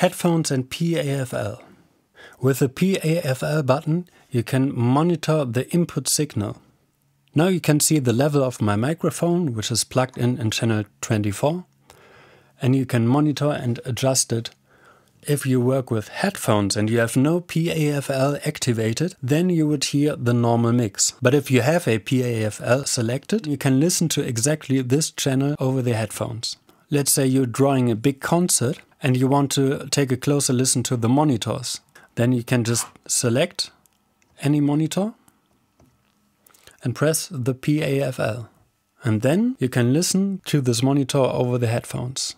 Headphones and PAFL. With the PAFL button, you can monitor the input signal. Now you can see the level of my microphone, which is plugged in in channel 24, and you can monitor and adjust it. If you work with headphones and you have no PAFL activated, then you would hear the normal mix. But if you have a PAFL selected, you can listen to exactly this channel over the headphones. Let's say you're drawing a big concert, and you want to take a closer listen to the monitors. Then you can just select any monitor and press the PAFL. And then you can listen to this monitor over the headphones.